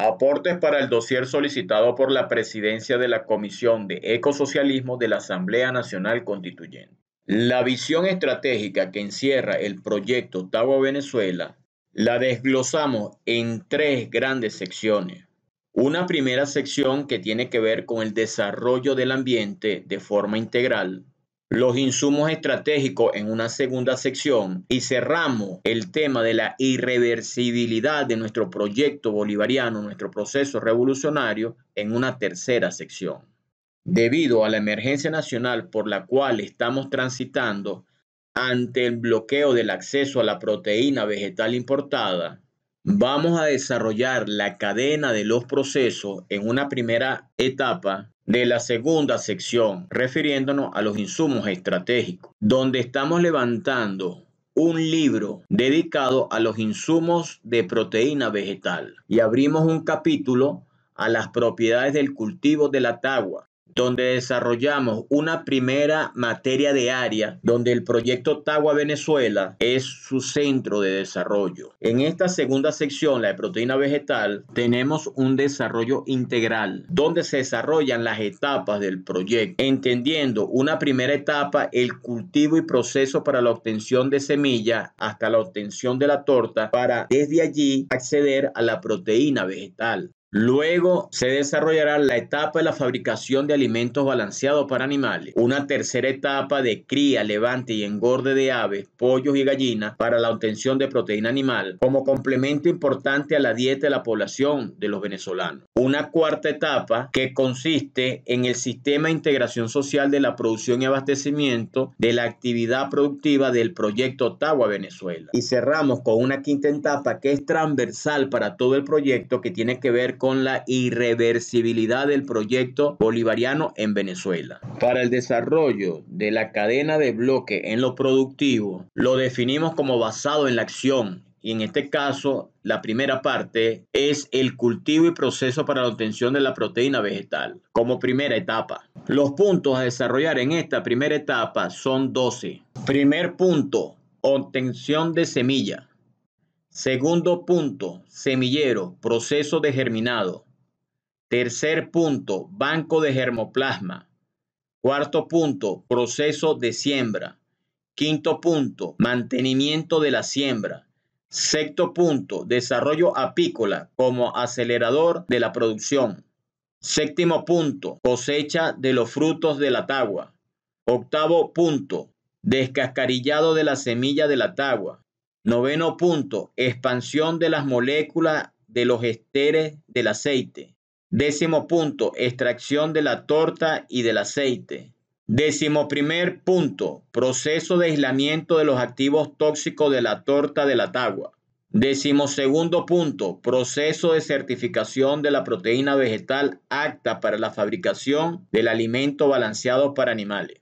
Aportes para el dossier solicitado por la presidencia de la Comisión de Ecosocialismo de la Asamblea Nacional Constituyente. La visión estratégica que encierra el proyecto Tavo Venezuela la desglosamos en tres grandes secciones. Una primera sección que tiene que ver con el desarrollo del ambiente de forma integral, los insumos estratégicos en una segunda sección y cerramos el tema de la irreversibilidad de nuestro proyecto bolivariano, nuestro proceso revolucionario, en una tercera sección. Debido a la emergencia nacional por la cual estamos transitando ante el bloqueo del acceso a la proteína vegetal importada, vamos a desarrollar la cadena de los procesos en una primera etapa de la segunda sección, refiriéndonos a los insumos estratégicos, donde estamos levantando un libro dedicado a los insumos de proteína vegetal y abrimos un capítulo a las propiedades del cultivo de la tagua, donde desarrollamos una primera materia de área donde el proyecto Tagua Venezuela es su centro de desarrollo. En esta segunda sección, la de proteína vegetal, tenemos un desarrollo integral donde se desarrollan las etapas del proyecto, entendiendo una primera etapa, el cultivo y proceso para la obtención de semilla hasta la obtención de la torta para desde allí acceder a la proteína vegetal. Luego se desarrollará la etapa de la fabricación de alimentos balanceados para animales, una tercera etapa de cría, levante y engorde de aves, pollos y gallinas para la obtención de proteína animal como complemento importante a la dieta de la población de los venezolanos. Una cuarta etapa que consiste en el sistema de integración social de la producción y abastecimiento de la actividad productiva del proyecto Ottawa Venezuela. Y cerramos con una quinta etapa que es transversal para todo el proyecto que tiene que ver con la irreversibilidad del proyecto bolivariano en Venezuela. Para el desarrollo de la cadena de bloque en lo productivo, lo definimos como basado en la acción, y en este caso la primera parte es el cultivo y proceso para la obtención de la proteína vegetal como primera etapa. Los puntos a desarrollar en esta primera etapa son 12. Primer punto, obtención de semilla. Segundo punto, semillero, proceso de germinado. Tercer punto, banco de germoplasma. Cuarto punto, proceso de siembra. Quinto punto, mantenimiento de la siembra. Sexto punto, desarrollo apícola como acelerador de la producción. Séptimo punto, cosecha de los frutos de la tagua. Octavo punto, descascarillado de la semilla de la tagua. Noveno punto, expansión de las moléculas de los esteres del aceite. Décimo punto, extracción de la torta y del aceite. Décimo primer punto, proceso de aislamiento de los activos tóxicos de la torta de la tagua. Décimo segundo punto, proceso de certificación de la proteína vegetal apta para la fabricación del alimento balanceado para animales.